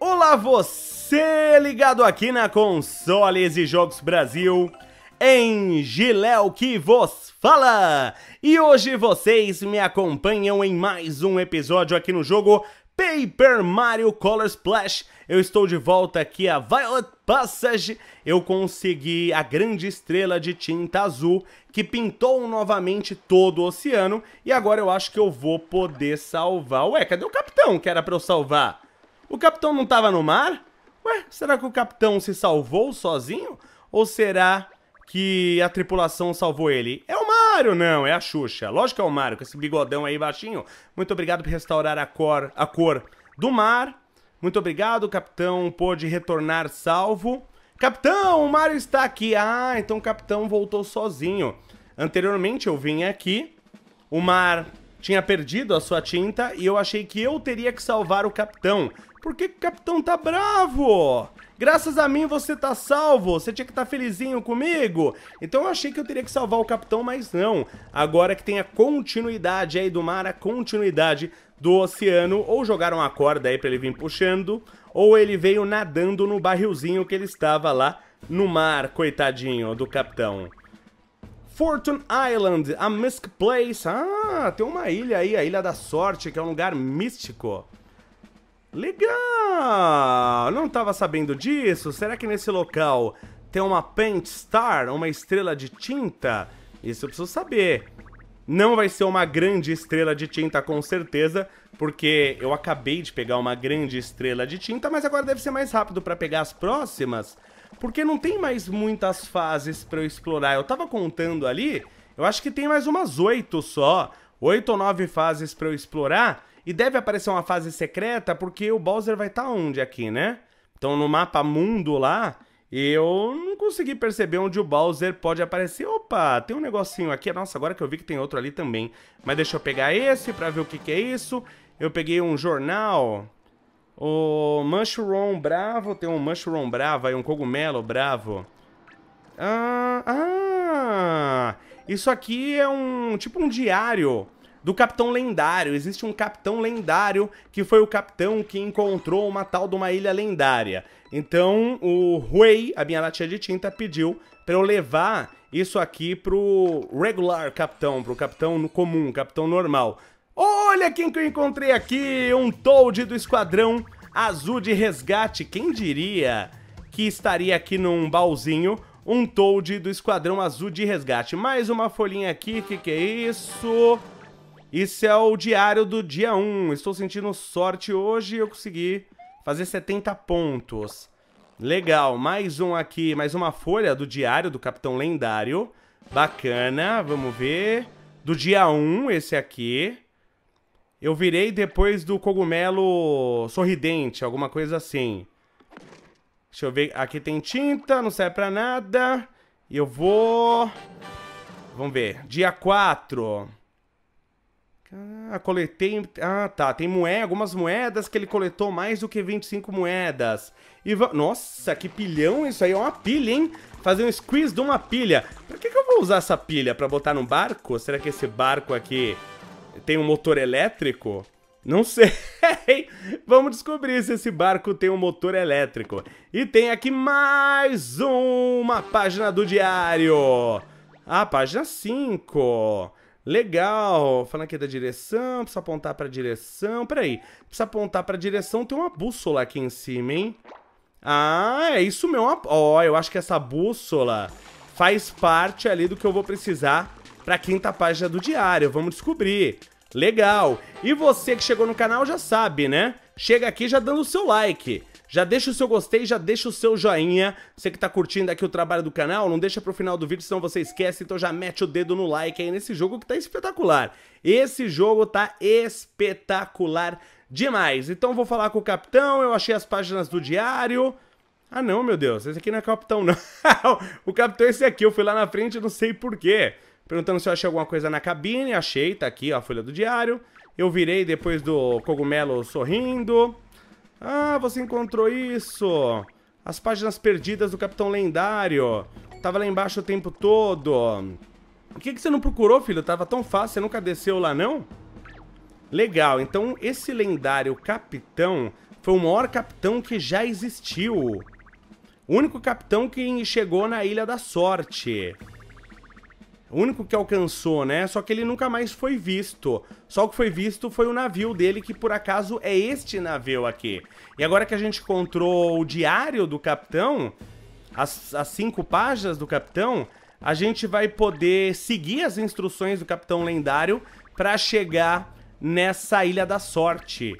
Olá você ligado aqui na Consoles e Jogos Brasil, em Giléo que vos fala! E hoje vocês me acompanham em mais um episódio aqui no jogo Paper Mario Color Splash. Eu estou de volta aqui a Violet Passage. Eu consegui a grande estrela de tinta azul que pintou novamente todo o oceano. E agora eu acho que eu vou poder salvar... Ué, cadê o capitão que era pra eu salvar? O capitão não estava no mar? Ué, será que o capitão se salvou sozinho? Ou será que a tripulação salvou ele? É o Mario, não, é a Xuxa. Lógico que é o Mario, com esse bigodão aí baixinho. Muito obrigado por restaurar a cor, a cor do mar. Muito obrigado, o capitão pôde retornar salvo. Capitão, o Mario está aqui. Ah, então o capitão voltou sozinho. Anteriormente eu vim aqui, o mar tinha perdido a sua tinta e eu achei que eu teria que salvar o capitão. Por que, que o capitão tá bravo? Graças a mim você tá salvo, você tinha que estar tá felizinho comigo. Então eu achei que eu teria que salvar o capitão, mas não. Agora que tem a continuidade aí do mar, a continuidade do oceano, ou jogaram a corda aí pra ele vir puxando, ou ele veio nadando no barrilzinho que ele estava lá no mar, coitadinho do capitão. Fortune Island, a Misk Place. Ah, tem uma ilha aí, a Ilha da Sorte, que é um lugar místico. Legal! Não estava sabendo disso. Será que nesse local tem uma paint star, uma estrela de tinta? Isso eu preciso saber. Não vai ser uma grande estrela de tinta com certeza, porque eu acabei de pegar uma grande estrela de tinta, mas agora deve ser mais rápido para pegar as próximas, porque não tem mais muitas fases para eu explorar. Eu estava contando ali, eu acho que tem mais umas oito só, oito ou nove fases para eu explorar, e deve aparecer uma fase secreta, porque o Bowser vai estar tá onde aqui, né? Então no mapa mundo lá, eu não consegui perceber onde o Bowser pode aparecer. Opa, tem um negocinho aqui. Nossa, agora que eu vi que tem outro ali também. Mas deixa eu pegar esse pra ver o que, que é isso. Eu peguei um jornal. O Mushroom Bravo. Tem um Mushroom Bravo aí, um cogumelo bravo. Ah, ah, isso aqui é um tipo um diário do Capitão Lendário. Existe um Capitão Lendário que foi o capitão que encontrou uma tal de uma ilha lendária. Então o Hui, a minha latinha de tinta, pediu para eu levar isso aqui pro regular capitão, pro capitão comum, capitão normal. Olha quem que eu encontrei aqui, um Toad do Esquadrão Azul de Resgate. Quem diria que estaria aqui num baúzinho um Toad do Esquadrão Azul de Resgate. Mais uma folhinha aqui, que que é isso? Isso é o diário do dia 1. Estou sentindo sorte hoje eu consegui fazer 70 pontos. Legal, mais um aqui, mais uma folha do diário do Capitão Lendário. Bacana, vamos ver. Do dia 1, esse aqui. Eu virei depois do cogumelo sorridente, alguma coisa assim. Deixa eu ver, aqui tem tinta, não serve pra nada. E eu vou... Vamos ver, dia 4. Ah, coletei. Ah, tá. Tem moed algumas moedas que ele coletou mais do que 25 moedas. E va... Nossa, que pilhão isso aí. É uma pilha, hein? Fazer um squeeze de uma pilha. Pra que, que eu vou usar essa pilha? Pra botar num barco? Será que esse barco aqui tem um motor elétrico? Não sei. Vamos descobrir se esse barco tem um motor elétrico. E tem aqui mais uma página do diário. Ah, página 5. Legal, falando aqui da direção, precisa apontar pra direção. Peraí, precisa apontar pra direção, tem uma bússola aqui em cima, hein? Ah, é isso mesmo. Ó, oh, eu acho que essa bússola faz parte ali do que eu vou precisar pra quinta página do diário. Vamos descobrir. Legal. E você que chegou no canal já sabe, né? Chega aqui já dando o seu like. Já deixa o seu gostei, já deixa o seu joinha. Você que tá curtindo aqui o trabalho do canal, não deixa pro final do vídeo, senão você esquece. Então já mete o dedo no like aí nesse jogo que tá espetacular. Esse jogo tá espetacular demais. Então vou falar com o capitão, eu achei as páginas do diário... Ah não, meu Deus, esse aqui não é capitão não. o capitão é esse aqui, eu fui lá na frente, não sei porquê. Perguntando se eu achei alguma coisa na cabine, achei, tá aqui ó, a folha do diário. Eu virei depois do cogumelo sorrindo. Ah, você encontrou isso! As páginas perdidas do Capitão Lendário. Tava lá embaixo o tempo todo. Por que, que você não procurou, filho? Tava tão fácil, você nunca desceu lá, não? Legal, então esse lendário capitão foi o maior capitão que já existiu. O único capitão que chegou na Ilha da Sorte. O único que alcançou, né? Só que ele nunca mais foi visto. Só o que foi visto foi o navio dele, que por acaso é este navio aqui. E agora que a gente encontrou o diário do capitão, as, as cinco páginas do capitão, a gente vai poder seguir as instruções do capitão lendário para chegar nessa Ilha da Sorte.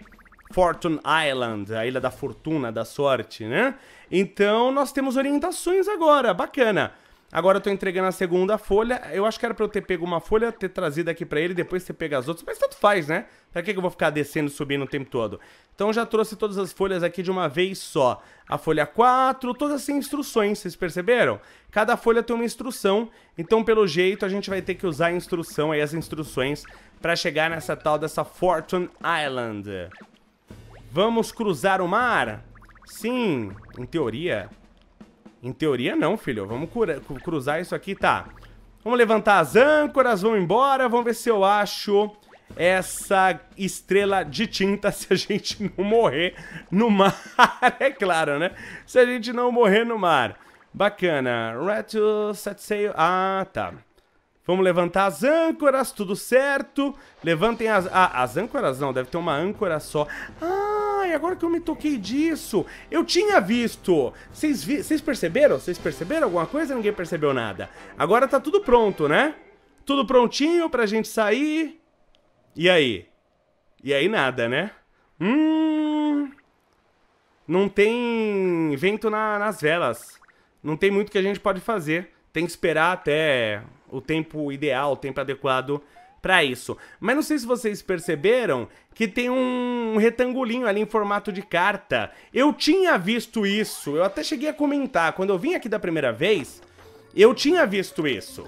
Fortune Island, a Ilha da Fortuna, da Sorte, né? Então nós temos orientações agora, bacana. Agora eu tô entregando a segunda folha. Eu acho que era pra eu ter pego uma folha, ter trazido aqui pra ele, depois ter pego as outras. Mas tanto faz, né? Pra que eu vou ficar descendo e subindo o tempo todo? Então já trouxe todas as folhas aqui de uma vez só. A folha 4, todas sem instruções, vocês perceberam? Cada folha tem uma instrução. Então, pelo jeito, a gente vai ter que usar a instrução aí, as instruções, pra chegar nessa tal dessa Fortune Island. Vamos cruzar o mar? Sim, em teoria... Em teoria não, filho. Vamos cruzar isso aqui, tá. Vamos levantar as âncoras, vamos embora. Vamos ver se eu acho essa estrela de tinta se a gente não morrer no mar. é claro, né? Se a gente não morrer no mar. Bacana. Reto, set sail. Ah, tá. Vamos levantar as âncoras, tudo certo. Levantem as... Ah, as âncoras não, deve ter uma âncora só. Ah, Ai, agora que eu me toquei disso, eu tinha visto. Vocês vi perceberam? Vocês perceberam alguma coisa? Ninguém percebeu nada. Agora tá tudo pronto, né? Tudo prontinho pra gente sair. E aí? E aí nada, né? Hum. Não tem vento na, nas velas. Não tem muito que a gente pode fazer. Tem que esperar até o tempo ideal, o tempo adequado para isso. Mas não sei se vocês perceberam que tem um retangulinho ali em formato de carta. Eu tinha visto isso, eu até cheguei a comentar quando eu vim aqui da primeira vez, eu tinha visto isso.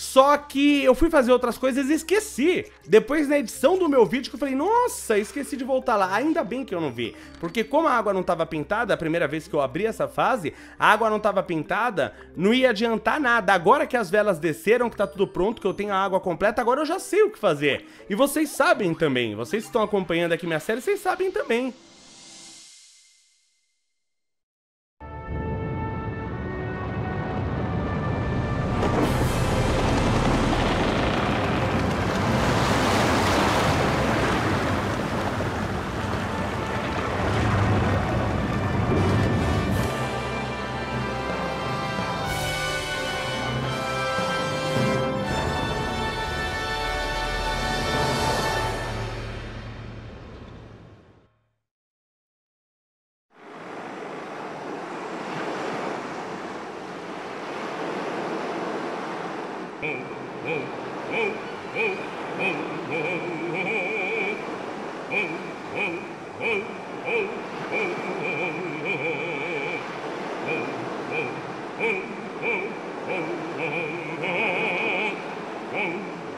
Só que eu fui fazer outras coisas e esqueci. Depois, na edição do meu vídeo, que eu falei, nossa, esqueci de voltar lá. Ainda bem que eu não vi. Porque como a água não estava pintada, a primeira vez que eu abri essa fase, a água não estava pintada, não ia adiantar nada. Agora que as velas desceram, que tá tudo pronto, que eu tenho a água completa, agora eu já sei o que fazer. E vocês sabem também, vocês que estão acompanhando aqui minha série, vocês sabem também.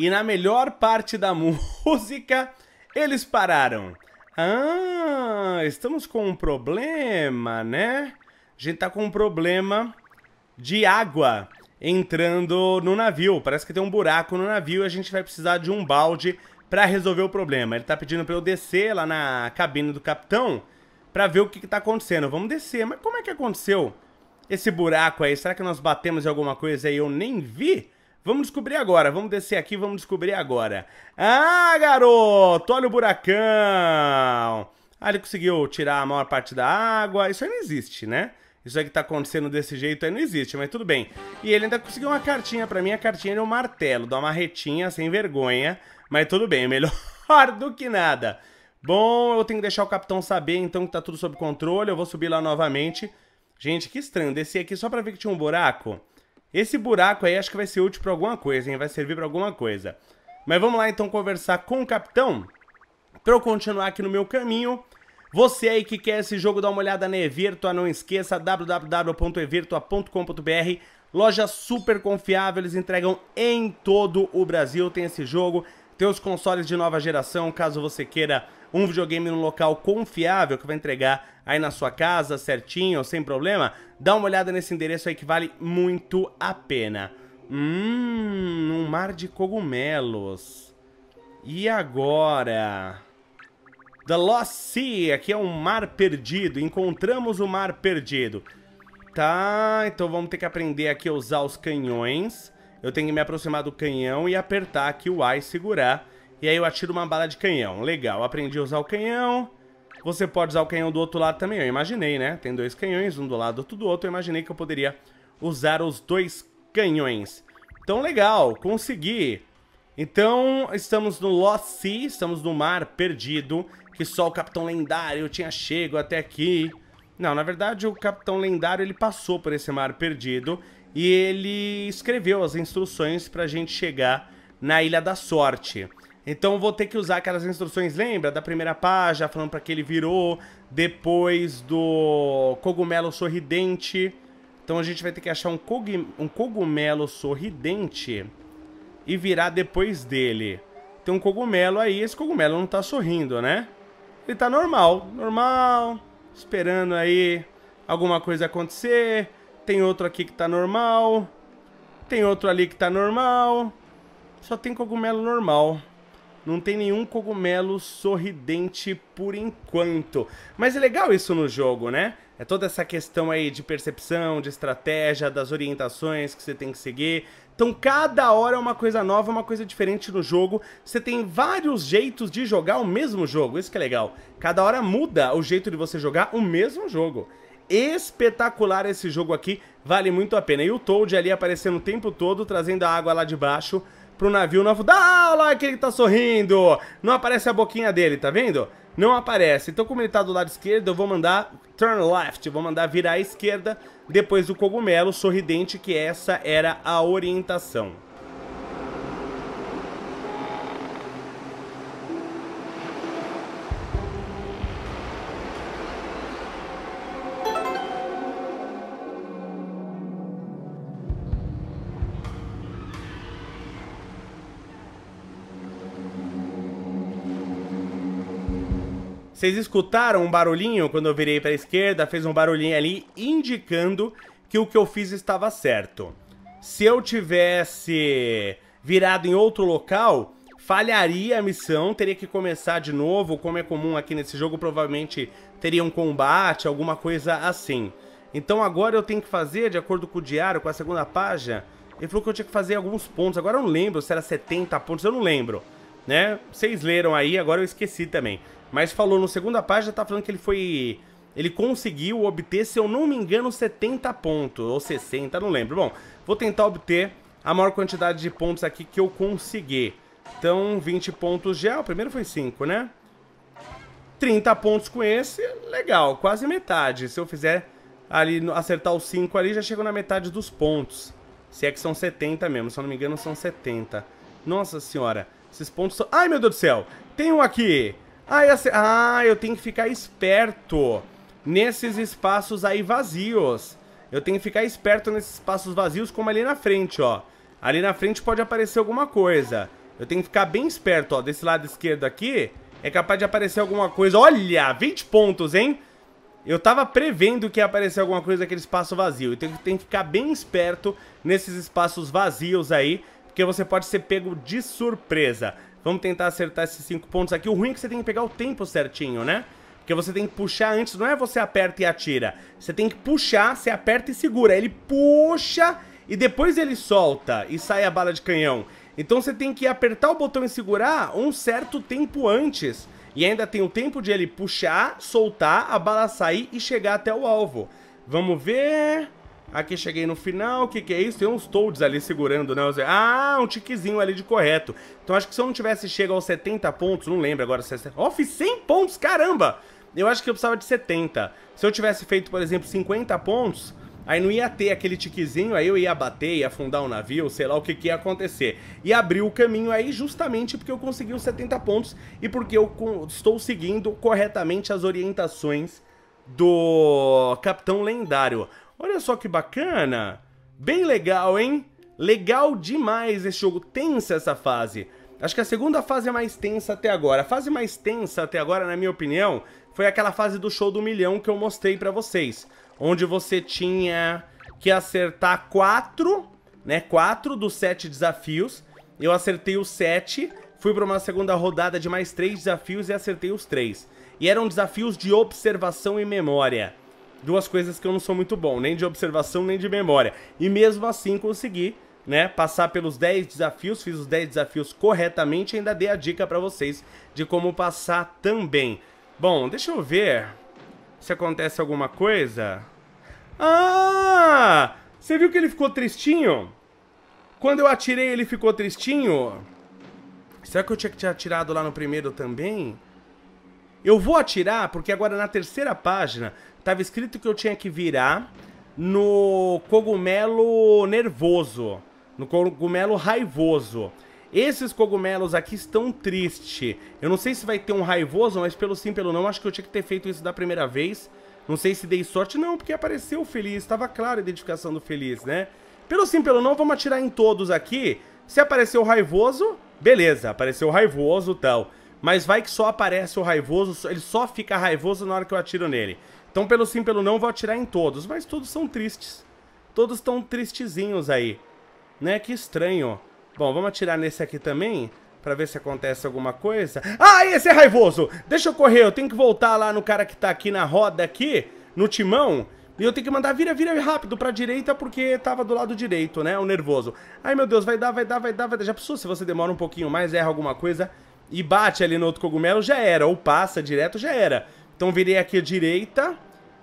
E na melhor parte da música, eles pararam. Ah, estamos com um problema, né? A gente tá com um problema de água entrando no navio. Parece que tem um buraco no navio e a gente vai precisar de um balde para resolver o problema. Ele tá pedindo para eu descer lá na cabine do capitão para ver o que, que tá acontecendo. Vamos descer. Mas como é que aconteceu esse buraco aí? Será que nós batemos em alguma coisa e eu nem vi? Vamos descobrir agora, vamos descer aqui, vamos descobrir agora. Ah, garoto, olha o buracão. Ah, ele conseguiu tirar a maior parte da água. Isso aí não existe, né? Isso aí que tá acontecendo desse jeito aí não existe, mas tudo bem. E ele ainda conseguiu uma cartinha pra mim, a cartinha era um martelo, dá uma retinha, sem vergonha. Mas tudo bem, melhor do que nada. Bom, eu tenho que deixar o capitão saber, então, que tá tudo sob controle. Eu vou subir lá novamente. Gente, que estranho, desci aqui só pra ver que tinha um buraco. Esse buraco aí acho que vai ser útil para alguma coisa, hein? Vai servir para alguma coisa. Mas vamos lá então conversar com o capitão para eu continuar aqui no meu caminho. Você aí que quer esse jogo, dá uma olhada na Evertua, não esqueça, www.evertua.com.br. Loja super confiável, eles entregam em todo o Brasil, tem esse jogo, tem os consoles de nova geração, caso você queira um videogame num local confiável que vai entregar aí na sua casa certinho, sem problema, dá uma olhada nesse endereço aí que vale muito a pena. Hum, um mar de cogumelos. E agora? The Lost Sea, aqui é um mar perdido, encontramos o mar perdido. Tá, então vamos ter que aprender aqui a usar os canhões. Eu tenho que me aproximar do canhão e apertar aqui o A e segurar e aí eu atiro uma bala de canhão. Legal, aprendi a usar o canhão. Você pode usar o canhão do outro lado também, eu imaginei, né? Tem dois canhões, um do lado, outro do outro. Eu imaginei que eu poderia usar os dois canhões. Então, legal, consegui. Então, estamos no Lost Sea, estamos no Mar Perdido, que só o Capitão Lendário tinha chego até aqui. Não, na verdade, o Capitão Lendário, ele passou por esse Mar Perdido e ele escreveu as instruções para a gente chegar na Ilha da Sorte. Então vou ter que usar aquelas instruções, lembra? Da primeira página, falando para que ele virou, depois do cogumelo sorridente. Então a gente vai ter que achar um, cog... um cogumelo sorridente e virar depois dele. Tem um cogumelo aí, esse cogumelo não tá sorrindo, né? Ele tá normal, normal, esperando aí alguma coisa acontecer. Tem outro aqui que tá normal. Tem outro ali que tá normal. Só tem cogumelo normal. Não tem nenhum cogumelo sorridente por enquanto. Mas é legal isso no jogo, né? É toda essa questão aí de percepção, de estratégia, das orientações que você tem que seguir. Então cada hora é uma coisa nova, uma coisa diferente no jogo. Você tem vários jeitos de jogar o mesmo jogo, isso que é legal. Cada hora muda o jeito de você jogar o mesmo jogo espetacular esse jogo aqui, vale muito a pena. E o Toad ali aparecendo o tempo todo, trazendo a água lá de baixo pro navio novo. Dá aula é que ele tá sorrindo! Não aparece a boquinha dele, tá vendo? Não aparece. Então, como ele tá do lado esquerdo, eu vou mandar turn left. Vou mandar virar à esquerda depois do cogumelo sorridente, que essa era a orientação. Vocês escutaram um barulhinho quando eu virei para a esquerda? Fez um barulhinho ali indicando que o que eu fiz estava certo. Se eu tivesse virado em outro local, falharia a missão, teria que começar de novo, como é comum aqui nesse jogo, provavelmente teria um combate, alguma coisa assim. Então agora eu tenho que fazer, de acordo com o diário, com a segunda página, ele falou que eu tinha que fazer alguns pontos, agora eu não lembro se era 70 pontos, eu não lembro, né? Vocês leram aí, agora eu esqueci também. Mas falou, no segunda página tá falando que ele foi... Ele conseguiu obter, se eu não me engano, 70 pontos, ou 60, não lembro. Bom, vou tentar obter a maior quantidade de pontos aqui que eu conseguir. Então, 20 pontos já, o primeiro foi 5, né? 30 pontos com esse, legal, quase metade. Se eu fizer ali, acertar os 5 ali, já chego na metade dos pontos. Se é que são 70 mesmo, se eu não me engano são 70. Nossa senhora, esses pontos são... Ai meu Deus do céu, tem um aqui! Ah, eu, ah, eu tenho que ficar esperto nesses espaços aí vazios. Eu tenho que ficar esperto nesses espaços vazios, como ali na frente, ó. Ali na frente pode aparecer alguma coisa. Eu tenho que ficar bem esperto, ó. Desse lado esquerdo aqui, é capaz de aparecer alguma coisa. Olha, 20 pontos, hein? Eu tava prevendo que ia aparecer alguma coisa naquele espaço vazio. Então tem que ficar bem esperto nesses espaços vazios aí, porque você pode ser pego de surpresa. Vamos tentar acertar esses cinco pontos aqui. O ruim é que você tem que pegar o tempo certinho, né? Porque você tem que puxar antes, não é você aperta e atira. Você tem que puxar, você aperta e segura. Ele puxa e depois ele solta e sai a bala de canhão. Então você tem que apertar o botão e segurar um certo tempo antes. E ainda tem o tempo de ele puxar, soltar, a bala sair e chegar até o alvo. Vamos ver... Aqui cheguei no final, o que, que é isso? Tem uns toads ali segurando, né? Ah, um tiquezinho ali de correto. Então acho que se eu não tivesse chegado aos 70 pontos, não lembro agora se é... Off, 100 pontos, caramba! Eu acho que eu precisava de 70. Se eu tivesse feito, por exemplo, 50 pontos, aí não ia ter aquele tiquezinho, aí eu ia bater, ia afundar o um navio, sei lá o que, que ia acontecer. E abriu o caminho aí justamente porque eu consegui os 70 pontos e porque eu estou seguindo corretamente as orientações do Capitão Lendário. Olha só que bacana! Bem legal, hein? Legal demais esse jogo, tensa essa fase. Acho que a segunda fase é mais tensa até agora. A fase mais tensa até agora, na minha opinião, foi aquela fase do show do milhão que eu mostrei pra vocês. Onde você tinha que acertar quatro, né? Quatro dos sete desafios. Eu acertei os sete, fui pra uma segunda rodada de mais três desafios e acertei os três. E eram desafios de observação e memória duas coisas que eu não sou muito bom, nem de observação, nem de memória. E mesmo assim consegui, né, passar pelos 10 desafios, fiz os 10 desafios corretamente e ainda dei a dica para vocês de como passar também. Bom, deixa eu ver se acontece alguma coisa. Ah! Você viu que ele ficou tristinho? Quando eu atirei, ele ficou tristinho? Será que eu tinha que ter atirado lá no primeiro também? Eu vou atirar porque agora na terceira página Tava escrito que eu tinha que virar no cogumelo nervoso, no cogumelo raivoso. Esses cogumelos aqui estão tristes. Eu não sei se vai ter um raivoso, mas pelo sim, pelo não, acho que eu tinha que ter feito isso da primeira vez. Não sei se dei sorte, não, porque apareceu o feliz, Tava clara a identificação do feliz, né? Pelo sim, pelo não, vamos atirar em todos aqui. Se apareceu o raivoso, beleza, apareceu o raivoso e tal. Mas vai que só aparece o raivoso, ele só fica raivoso na hora que eu atiro nele. Então, pelo sim, pelo não, vou atirar em todos. Mas todos são tristes. Todos estão tristezinhos aí. Né? Que estranho. Bom, vamos atirar nesse aqui também. Pra ver se acontece alguma coisa. Ah, esse é raivoso! Deixa eu correr, eu tenho que voltar lá no cara que tá aqui na roda aqui. No timão. E eu tenho que mandar vira, vira rápido pra direita porque tava do lado direito, né? O nervoso. Ai, meu Deus, vai dar, vai dar, vai dar, vai dar. Já pensou se você demora um pouquinho mais, erra alguma coisa e bate ali no outro cogumelo, já era. Ou passa direto, já era. Então virei aqui à direita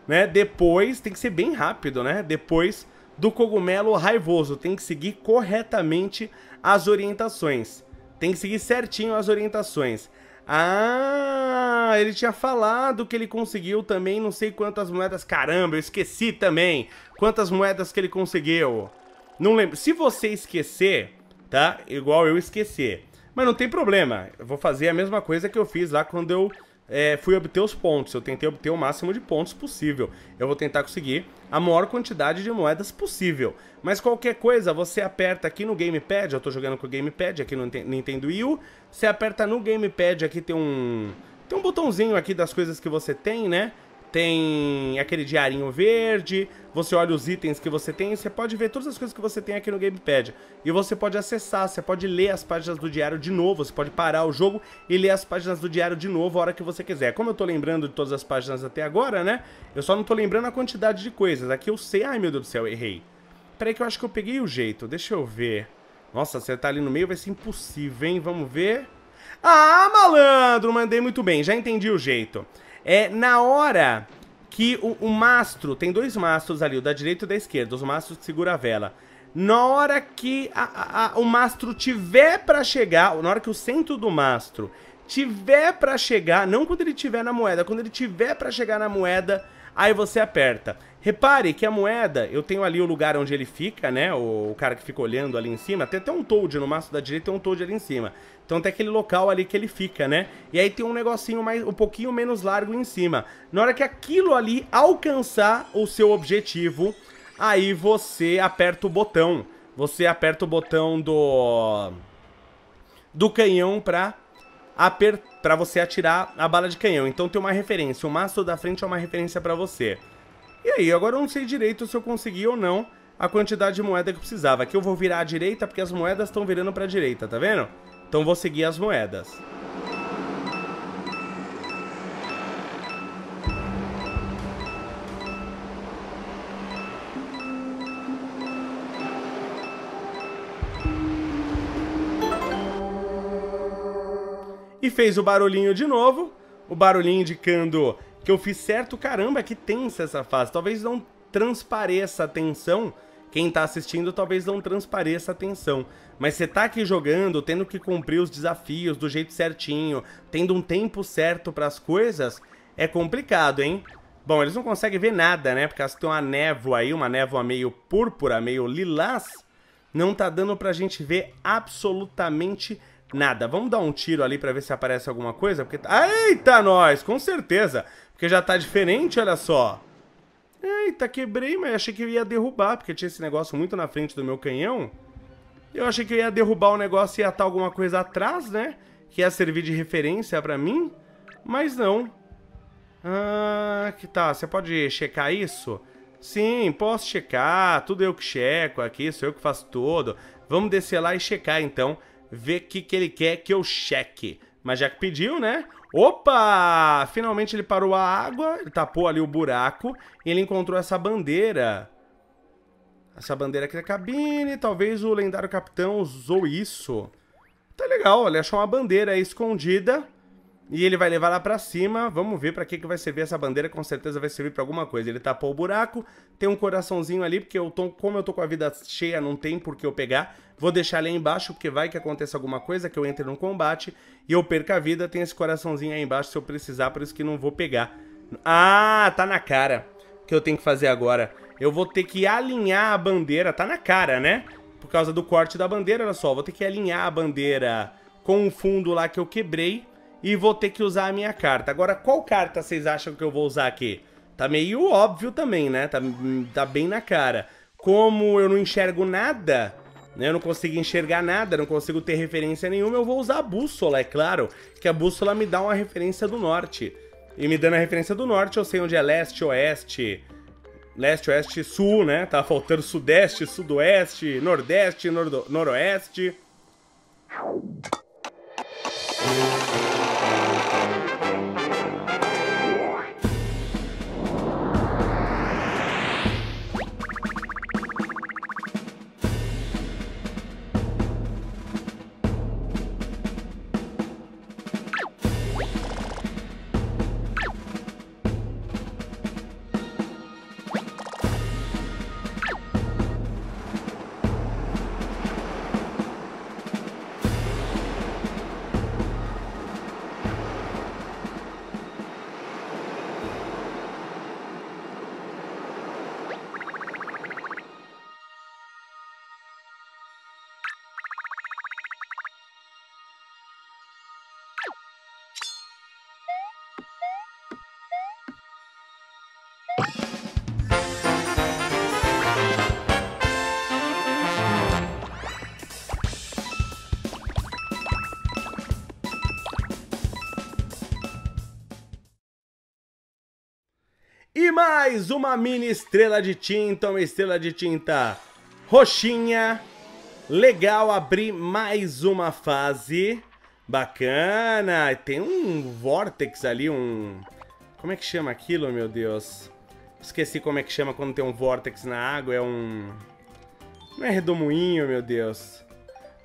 né? Depois, tem que ser bem rápido, né? Depois do cogumelo raivoso, tem que seguir corretamente as orientações. Tem que seguir certinho as orientações. Ah, ele tinha falado que ele conseguiu também não sei quantas moedas. Caramba, eu esqueci também quantas moedas que ele conseguiu. Não lembro. Se você esquecer, tá? Igual eu esquecer. Mas não tem problema. Eu vou fazer a mesma coisa que eu fiz lá quando eu é, fui obter os pontos. Eu tentei obter o máximo de pontos possível. Eu vou tentar conseguir a maior quantidade de moedas possível. Mas qualquer coisa, você aperta aqui no Gamepad. Eu estou jogando com o Gamepad aqui no Nintendo Wii U. Você aperta no Gamepad, aqui tem um... Tem um botãozinho aqui das coisas que você tem, né? tem aquele diarinho verde, você olha os itens que você tem, você pode ver todas as coisas que você tem aqui no Gamepad. E você pode acessar, você pode ler as páginas do diário de novo, você pode parar o jogo e ler as páginas do diário de novo a hora que você quiser. Como eu tô lembrando de todas as páginas até agora, né? Eu só não tô lembrando a quantidade de coisas. Aqui eu sei... Ai, meu Deus do céu, errei. Peraí que eu acho que eu peguei o jeito, deixa eu ver. Nossa, você tá ali no meio vai ser impossível, hein? Vamos ver... Ah, malandro, mandei muito bem, já entendi o jeito. É na hora que o, o mastro, tem dois mastros ali, o da direita e o da esquerda, os mastros que segura a vela. Na hora que a, a, a, o mastro tiver para chegar, na hora que o centro do mastro tiver para chegar, não quando ele tiver na moeda, quando ele tiver para chegar na moeda, aí você aperta. Repare que a moeda, eu tenho ali o lugar onde ele fica, né? O, o cara que fica olhando ali em cima. Tem até um toad no maço da direita, tem um toad ali em cima. Então tem aquele local ali que ele fica, né? E aí tem um negocinho mais, um pouquinho menos largo em cima. Na hora que aquilo ali alcançar o seu objetivo, aí você aperta o botão. Você aperta o botão do do canhão para apertar para você atirar a bala de canhão. Então tem uma referência, o mastro da frente é uma referência para você. E aí, agora eu não sei direito se eu consegui ou não a quantidade de moeda que eu precisava. Aqui eu vou virar à direita porque as moedas estão virando para a direita, tá vendo? Então vou seguir as moedas. E fez o barulhinho de novo. O barulhinho indicando que eu fiz certo. Caramba, que tensa essa fase. Talvez não transpareça a tensão. Quem tá assistindo talvez não transpareça a tensão. Mas você tá aqui jogando, tendo que cumprir os desafios do jeito certinho, tendo um tempo certo para as coisas, é complicado, hein? Bom, eles não conseguem ver nada, né? Porque tem uma névoa aí, uma névoa meio púrpura, meio lilás. Não tá dando pra gente ver absolutamente nada Nada. Vamos dar um tiro ali pra ver se aparece alguma coisa? Porque... Ah, eita, nós! Com certeza! Porque já tá diferente, olha só. Eita, quebrei, mas achei que eu ia derrubar, porque tinha esse negócio muito na frente do meu canhão. Eu achei que eu ia derrubar o negócio e ia estar alguma coisa atrás, né? Que ia servir de referência pra mim. Mas não. Ah, que tá. Você pode checar isso? Sim, posso checar. Tudo eu que checo aqui, sou eu que faço tudo. Vamos descer lá e checar, então ver o que, que ele quer que eu cheque. Mas já que pediu, né? Opa! Finalmente ele parou a água, ele tapou ali o buraco e ele encontrou essa bandeira. Essa bandeira aqui na cabine, talvez o lendário capitão usou isso. Tá legal, ele achou uma bandeira escondida e ele vai levar lá para cima, vamos ver para que, que vai servir essa bandeira, com certeza vai servir para alguma coisa. Ele tapou o buraco, tem um coraçãozinho ali, porque eu tô, como eu tô com a vida cheia, não tem por que eu pegar. Vou deixar ali embaixo, porque vai que aconteça alguma coisa, que eu entre no combate e eu perca a vida, tem esse coraçãozinho aí embaixo se eu precisar, por isso que não vou pegar. Ah, tá na cara o que eu tenho que fazer agora. Eu vou ter que alinhar a bandeira, tá na cara, né? Por causa do corte da bandeira, olha só, vou ter que alinhar a bandeira com o fundo lá que eu quebrei e vou ter que usar a minha carta. Agora, qual carta vocês acham que eu vou usar aqui? Tá meio óbvio também, né? Tá, tá bem na cara. Como eu não enxergo nada, né? Eu não consigo enxergar nada, não consigo ter referência nenhuma, eu vou usar a bússola, é claro, que a bússola me dá uma referência do norte. E me dando a referência do norte, eu sei onde é leste, oeste, leste, oeste, sul, né? Tá faltando sudeste, sudoeste, nordeste, nordo, noroeste. mais uma mini estrela de tinta, uma estrela de tinta roxinha. Legal, abrir mais uma fase. Bacana, tem um vórtex ali, um... Como é que chama aquilo, meu Deus? Esqueci como é que chama quando tem um vórtex na água, é um... Não é redomoinho, meu Deus.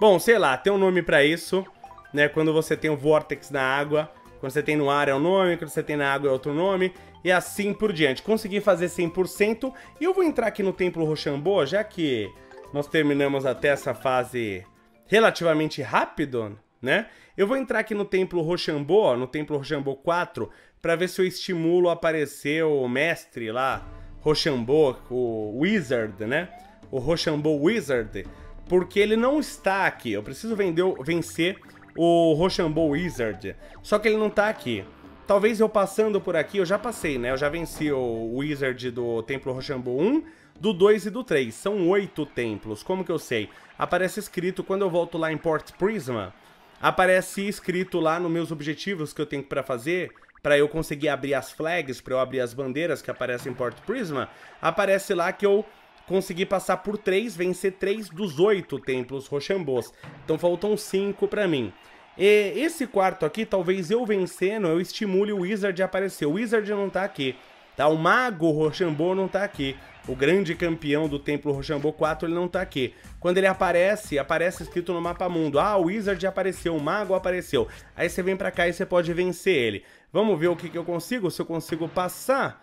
Bom, sei lá, tem um nome pra isso, né? Quando você tem um vórtex na água, quando você tem no ar é um nome, quando você tem na água é outro nome e assim por diante. Consegui fazer 100% e eu vou entrar aqui no Templo Rochambeau, já que nós terminamos até essa fase relativamente rápido, né? Eu vou entrar aqui no Templo Rochambeau, no Templo Rochambeau 4, para ver se eu estimulo aparecer o mestre lá, Rochambeau, o Wizard, né? O Rochambeau Wizard, porque ele não está aqui. Eu preciso vender, vencer o Rochambeau Wizard, só que ele não está aqui. Talvez eu passando por aqui, eu já passei, né? Eu já venci o Wizard do Templo Rochambeau 1, do 2 e do 3. São oito templos. Como que eu sei? Aparece escrito, quando eu volto lá em Port Prisma, aparece escrito lá nos meus objetivos que eu tenho para fazer para eu conseguir abrir as flags, para eu abrir as bandeiras que aparecem em Port Prisma, aparece lá que eu consegui passar por 3, vencer 3 dos 8 templos Rochambos. Então faltam 5 para mim. E esse quarto aqui, talvez eu vencendo, eu estimule o Wizard a aparecer. O Wizard não tá aqui, tá? O Mago Rochambeau não tá aqui. O grande campeão do Templo Rochambeau 4, ele não tá aqui. Quando ele aparece, aparece escrito no mapa mundo. Ah, o Wizard apareceu, o Mago apareceu. Aí você vem pra cá e você pode vencer ele. Vamos ver o que, que eu consigo, se eu consigo passar.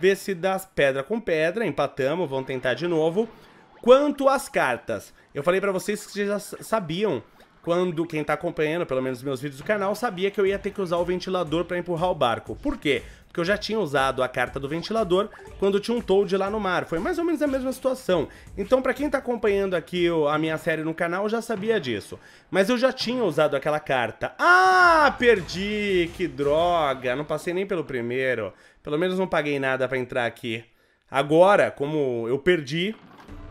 Ver se dá pedra com pedra, empatamos, vamos tentar de novo. Quanto às cartas, eu falei pra vocês que já sabiam quando quem tá acompanhando, pelo menos meus vídeos do canal, sabia que eu ia ter que usar o ventilador para empurrar o barco. Por quê? Porque eu já tinha usado a carta do ventilador quando tinha um Toad lá no mar. Foi mais ou menos a mesma situação. Então, para quem tá acompanhando aqui a minha série no canal, já sabia disso. Mas eu já tinha usado aquela carta. Ah, perdi! Que droga! Não passei nem pelo primeiro. Pelo menos não paguei nada para entrar aqui. Agora, como eu perdi,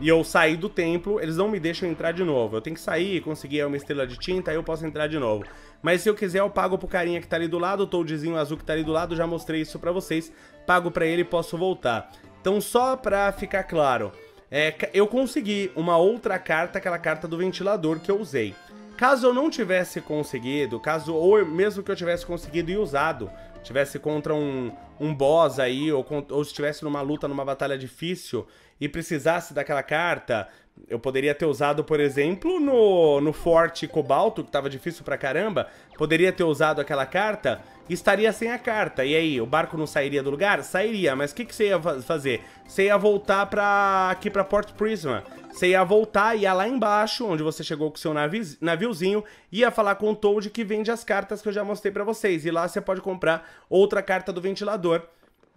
e eu saí do templo, eles não me deixam entrar de novo. Eu tenho que sair, conseguir uma estrela de tinta, aí eu posso entrar de novo. Mas se eu quiser, eu pago pro carinha que tá ali do lado, o toadzinho azul que tá ali do lado, já mostrei isso pra vocês. Pago pra ele e posso voltar. Então só pra ficar claro, é, eu consegui uma outra carta, aquela carta do ventilador que eu usei. Caso eu não tivesse conseguido, caso ou mesmo que eu tivesse conseguido e usado, tivesse contra um, um boss aí, ou, ou estivesse numa luta, numa batalha difícil, e precisasse daquela carta, eu poderia ter usado, por exemplo, no, no Forte Cobalto, que tava difícil pra caramba, poderia ter usado aquela carta e estaria sem a carta. E aí, o barco não sairia do lugar? Sairia, mas o que, que você ia fazer? Você ia voltar pra, aqui pra Port Prisma. Você ia voltar, ia lá embaixo, onde você chegou com o seu navi naviozinho, ia falar com o Toad que vende as cartas que eu já mostrei pra vocês. E lá você pode comprar outra carta do ventilador.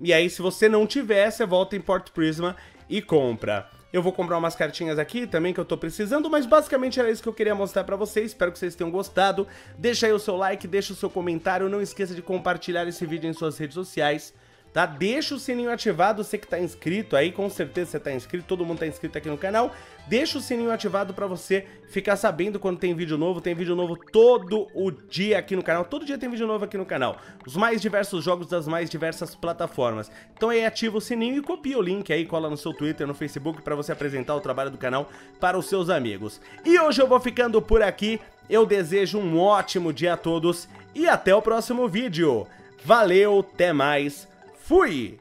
E aí, se você não tiver, você volta em Port Prisma e compra. Eu vou comprar umas cartinhas aqui também que eu tô precisando, mas basicamente era isso que eu queria mostrar pra vocês, espero que vocês tenham gostado. Deixa aí o seu like, deixa o seu comentário, não esqueça de compartilhar esse vídeo em suas redes sociais tá? Deixa o sininho ativado, você que tá inscrito aí, com certeza você tá inscrito, todo mundo tá inscrito aqui no canal. Deixa o sininho ativado para você ficar sabendo quando tem vídeo novo. Tem vídeo novo todo o dia aqui no canal. Todo dia tem vídeo novo aqui no canal. Os mais diversos jogos das mais diversas plataformas. Então aí ativa o sininho e copia o link aí, cola no seu Twitter, no Facebook para você apresentar o trabalho do canal para os seus amigos. E hoje eu vou ficando por aqui. Eu desejo um ótimo dia a todos e até o próximo vídeo. Valeu, até mais. Fui!